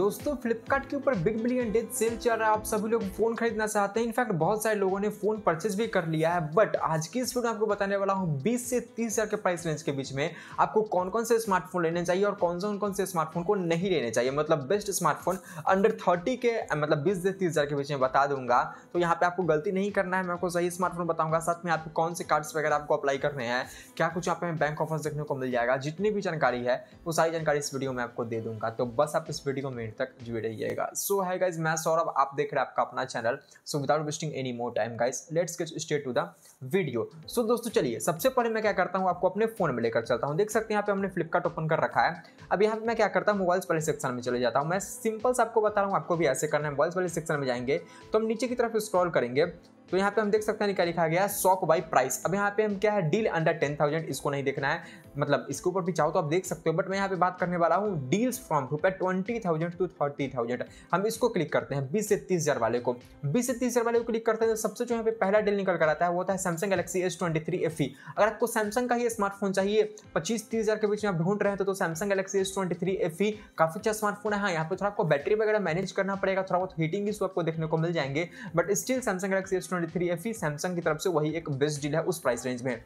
दोस्तों फ्लिपकार्ट के ऊपर बिग बिलियन डेज सेल चल रहा है आप सभी लोग फोन खरीदना चाहते हैं इनफैक्ट बहुत सारे लोगों ने फोन परचेज भी कर लिया है बट आज की इस वीडियो आपको बताने वाला हूँ बीस से तीस हजार के प्राइस रेंज के बीच में आपको कौन कौन से स्मार्टफोन लेने चाहिए और कौन कौन कौन से स्मार्टफोन को नहीं लेने चाहिए मतलब बेस्ट स्मार्टफोन अंडर थर्टी के मतलब बीस से तीस हजार के बीच में बता दूंगा तो यहाँ पे आपको गलती नहीं करना है मैं आपको सही स्मार्टफोन बताऊंगा साथ में आपको कौन से कार्ड्स वगैरह आपको अप्लाई करने हैं क्या कुछ आप बैंक ऑफर्स देखने को मिल जाएगा जितनी भी जानकारी है वो सारी जानकारी इस वीडियो में आपको दे दूंगा तो बस आप इस वीडियो में एंड तक जुड़े रहिएगा सो है गाइज मैं सौरभ आप देख रहे हैं आपका अपना channel so without wasting any more time guys let's get straight to the video so दोस्तों चलिए सबसे पहले मैं क्या करता हूँ आपको अपने फोन में लेकर चलता हूँ देख सकते हैं यहाँ पे हमने फ्लिपकार्ट ओपन कर रखा है अब यहाँ पे मैं क्या करता हूँ मोबाइल्स वाले सेक्शन में चले जाता हूँ मैं सिंपल से आपको बता रहा हूँ आपको भी ऐसे करना है मोबाइल्स वाले सेक्शन में जाएंगे तो हम नीचे की तरफ स्क्रॉल करेंगे तो यहाँ पे हम देख सकते हैं क्या लिखा गया सॉक बाई प्राइस अब यहाँ पे हम क्या है डील अंडर टेन थाउजेंड इसको नहीं देखना है मतलब इसके ऊपर भी चाहो तो आप देख सकते हो बट मैं यहाँ पे बात करने वाला हूँ डील्स फ्रॉम रुपए twenty thousand to thirty thousand हम इसको क्लिक करते हैं बीस से तीस हज़ार वाले को बीस से तीस हज़ार वाले को क्लिक करते हैं तो सबसे जो यहाँ पे पहला डील निकल कर आता है वो होता है Samsung Galaxy S twenty three F E अगर आपको सैमसंग का ही स्मार्टफोन चाहिए पच्चीस तीस हज़ार के बीच में आप ढूंढ रहे हैं तो Samsung Galaxy S twenty three F E काफ़ी अच्छा स्मार्टफोन है हाँ यहाँ पे थोड़ा आपको बैटरी वगैरह मैनेज करना पड़ेगा थोड़ा बहुत हीटिंग इशू आपको देखने को मिल जाएंगे but still Samsung Galaxy S twenty three F E Samsung की तरफ से वही एक बेस्ट डील है उस प्राइस रेंज में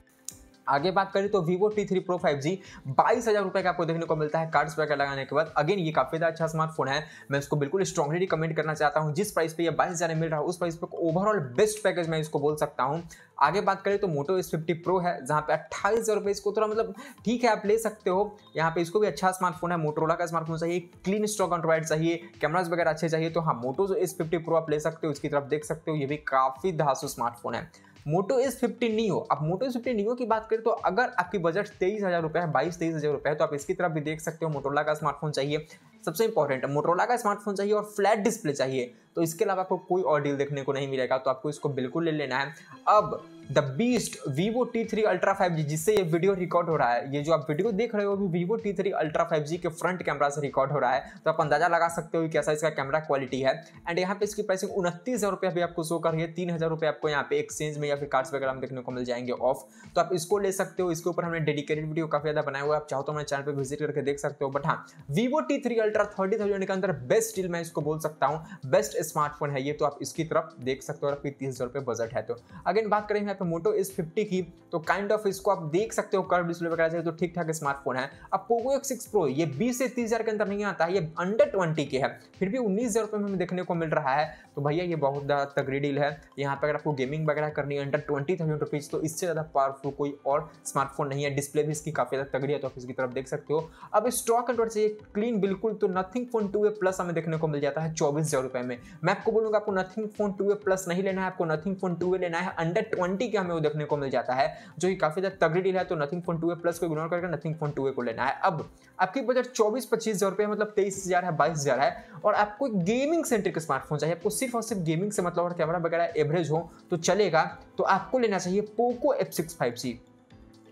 आगे बात करें तो Vivo T three pro five G बाईस हज़ार रुपए का आपको देखने को मिलता है कार्ड्स वगैरह लगाने के बाद अगेन ये काफ़ी ज़्यादा अच्छा स्मार्टफोन है मैं इसको बिल्कुल स्ट्रॉन्गली रिकमेंड करना चाहता हूँ जिस प्राइस पे ये बाईस हज़ार मिल रहा है उस प्राइस पर ओवरऑल बेस्ट पैकेज मैं इसको बोल सकता हूँ आगे बात करें तो मोटो एस फिफ्टी प्रो है जहाँ पे अट्ठाईस हज़ार रुपये इसको थोड़ा मतलब ठीक है आप ले सकते हो यहाँ पे इसको भी अच्छा स्मार्टफोन है मोटोरोला का स्मार्टफोन चाहिए क्लीन स्टॉक एंड्रॉइड चाहिए कैमराज वगैरह अच्छे चाहिए तो हाँ मोटो एस फिफ्टी प्रो आप ले सकते हो उसकी तरफ देख सकते हो ये भी काफ़ी धासु स्मार्टफोन है मोटो एस फिफ्टी नियो अब मोटो एस फिफ्टी नियो की बात करें तो अगर आपकी बजट तेईस हज़ार रुपये है बाईस तेईस हज़ार रुपये है तो आप इसकी तरफ भी देख सकते हो मोटोला का स्मार्टफोन चाहिए सबसे इंपॉर्टेंट है मोटरोला का स्मार्टफोन चाहिए और फ्लैट डिस्प्ले चाहिए तो इसके अलावा आपको कोई और डील देखने को नहीं मिलेगा तो आपको इसको बिल्कुल ले लेना है अब the beast Vivo T three ultra five G जिससे ये वीडियो रिकॉर्ड हो रहा है ये जो आप वीडियो देख रहे हो वो Vivo T three ultra five G के फ्रंट कैमरा से रिकॉर्ड हो रहा है तो आप अंदाजा लगा सकते हो कैसा इसका कैमरा क्वालिटी है एंड यहाँ पे इसकी प्राइसिंग उनतीस हज़ार रुपये भी आपको शो कर रही है तीन हज़ार रुपये आपको यहाँ पे एक्सचेंज में या फिर कार्ड्स वगैरह में देखने को मिल जाएंगे ऑफ तो आप इसको ले सकते हो इसके ऊपर हमने डेडिकेटेड वीडियो काफ़ी ज़्यादा बनाया हुआ है आप चाहो तो हमारे चैनल पर विजिट करके देख सकते हो बट हाँ Vivo T three ultra thirty thousand के अंदर बेस्ट डील मैं इसको बोल सकता हूँ बेस्ट स्मार्टफोन है ये तो आप इसकी तरफ देख सकते हो अगर तीस हज़ार रुपये बजट है तो अगेन बात करें यहाँ पे मोटो इस फिफ्टी की तो काइंड ऑफ इसको आप देख सकते हो कर डिस्प्ले वगैरह से तो ठीक ठाक स्मार्टफोन है अब पोको एक्स सिक्स प्रो ये बीस से तीस हज़ार के अंदर नहीं आता है ये अंडर ट्वेंटी के है फिर भी उन्नीस हज़ार रुपये में हमें देखने को मिल रहा है तो भैया ये बहुत ज़्यादा तगड़ी डील है यहाँ पर अगर आपको गेमिंग वगैरह करनी है अंडर ट्वेंटी थाउजेंड रुपीज़ तो इससे ज़्यादा पावरफुल कोई और स्मार्टफोन नहीं है डिस्प्ले भी इसकी काफ़ी ज़्यादा तगड़ी है तो आप इसकी तरफ देख सकते हो अब स्टॉक एंड से क्लीन बिल्कुल तो तो Nothing Phone two A plus हमें देखने को मिल जाता है चौबीस हज़ार रुपए में मैं आपको बोलूंगा आपको Nothing Phone two A plus नहीं लेना है आपको नथिंग फोन टू ए लेना है अंडर ट्वेंटी के हमें वो देखने को मिल जाता है जो कि काफ़ी ज़्यादा तगड़ी डील है तो Nothing Phone two A plus को इग्नोर करके नथिंग फोन टू ए को लेना है अब आपकी बजट चौबीस पच्चीस हज़ार रुपये मतलब तेईस हज़ार है बाईस हज़ार है और आपको एक गेमिंग सेंट्रिक स्मार्टफोन चाहिए आपको सिर्फ और सिर्फ गेमिंग से मतलब और कैमरा वगैरह एवरेज हो तो चलेगा तो आपको लेना चाहिए Poco F six five G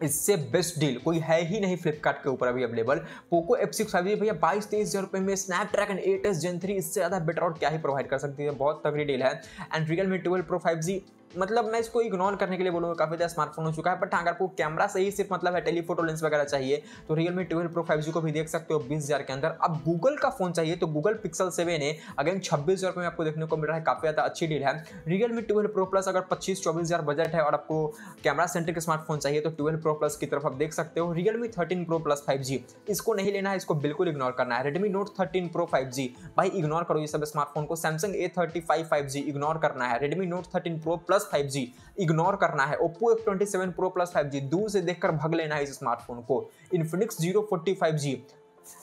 इससे बेस्ट डील कोई है ही नहीं फ्लिपकार्ट के ऊपर अभी available Poco F six five भैया बाईस तेईस हज़ार रुपये में Snapdragon eight S gen three इससे ज़्यादा बेटर और क्या ही प्रोवाइड कर सकती है बहुत तगड़ी डील है and Realme twelve pro five G मतलब मैं इसको इग्नोर करने के लिए बोलूँगा काफ़ी ज़्यादा स्मार्टफोन हो चुका है बट हाँ, अगर आपको कैमरा सही सिर्फ मतलब है टेलीफोटो लेंस वगैरह चाहिए तो Realme twelve pro five G को भी देख सकते हो बीस हज़ार के अंदर अब गूगल का फोन चाहिए तो गूगल पिक्सल सेवन है अगेन छब्बीस हज़ार में आपको देखने को मिल रहा है काफ़ी ज़्यादा अच्छी डील है रियलमी ट्वेल्व प्रो प्लस अगर पच्चीस चौबीस हज़ार बजट है और आपको कैमरा सेंटर के स्मार्टफोन चाहिए तो ट्वेल्व प्रो प्लस की तरफ आप देख सकते हो Realme thirteen pro plus five G इसको नहीं लेना है इसको बिल्कुल इग्नोर करना है Redmi Note thirteen pro five G भाई इग्नोर करो ये सब स्मार्टफोन को Samsung A thirty five five G ignore करना है Redmi Note thirteen pro plus plus five G ignore करना है Oppo F twenty seven pro plus five G दूर से देखकर भग लेना है इस स्मार्टफोन को Infinix zero forty five G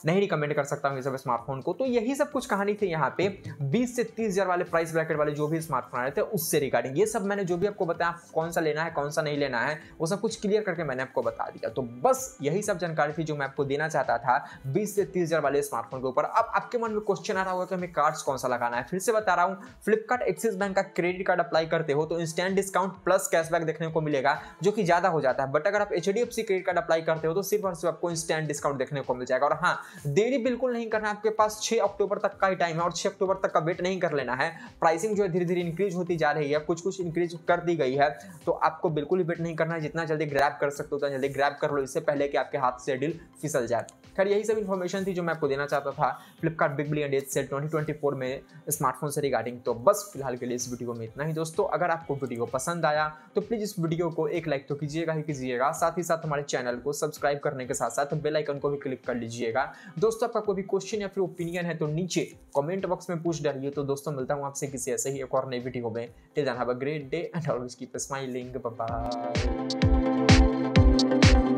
नहीं रिकमेंड कर सकता हूँ ये सब स्मार्टफोन को तो यही सब कुछ कहानी थी यहाँ पे 20 से तीस हज़ार वाले प्राइस ब्रैकेट वाले जो भी स्मार्टफोन आ रहे थे उससे रिगार्डिंग ये सब मैंने जो भी आपको बताया कौन सा लेना है कौन सा नहीं लेना है वो सब कुछ क्लियर करके मैंने आपको बता दिया तो बस यही सब जानकारी थी जो मैं आपको देना चाहता था बीस से तीस वाले स्मार्टफोन के ऊपर अब आपके मन में क्वेश्चन आ रहा होगा कि हमें कार्ड्स कौन सा लगाना है फिर से बता रहा हूँ फ्लिपकार्ट एक्सिस बैंक का क्रेडिट कार्ड अप्लाई करते हो तो इंस्टेंट डिस्काउंट प्लस कैशबैक देखने को मिलेगा जो कि ज़्यादा हो जाता है बट अगर आप एच क्रेडिट कार्ड अप्लाई करते हो तो सिर्फ और सिर्फ आपको इंस्टेंट डिस्काउंट देखने को मिल जाएगा और हाँ हाँ देरी बिल्कुल नहीं करना आपके पास छह अक्टूबर तक का ही टाइम है और छह अक्टूबर तक का वेट नहीं कर लेना है प्राइसिंग जो है धीरे धीरे इंक्रीज होती जा रही है कुछ कुछ इंक्रीज कर दी गई है तो आपको बिल्कुल वेट नहीं करना है जितना जल्दी ग्रैप कर सकते हो उतना जल्दी ग्रैप कर लो इससे पहले कि आपके हाथ से डील फिसल जाए खैर यही सब इन्फॉर्मेशन थी जो मैं आपको देना चाहता था Flipkart Big Billion Days sale 2024 में स्मार्टफोन से रिगार्डिंग तो बस फिलहाल के लिए इस वीडियो में इतना ही दोस्तों अगर आपको वीडियो पसंद आया तो प्लीज़ इस वीडियो को एक लाइक तो कीजिएगा ही कीजिएगा साथ ही साथ हमारे चैनल को सब्सक्राइब करने के साथ साथ बेलाइकन को भी क्लिक कर लीजिएगा करेगा दोस्तों आपका कोई भी क्वेश्चन या फिर ओपिनियन है तो नीचे कमेंट बॉक्स में पूछ डालिए तो दोस्तों मिलता हूँ आपसे किसी ऐसे ही एक और नई वीडियो में till then have a great day and always keep smiling bye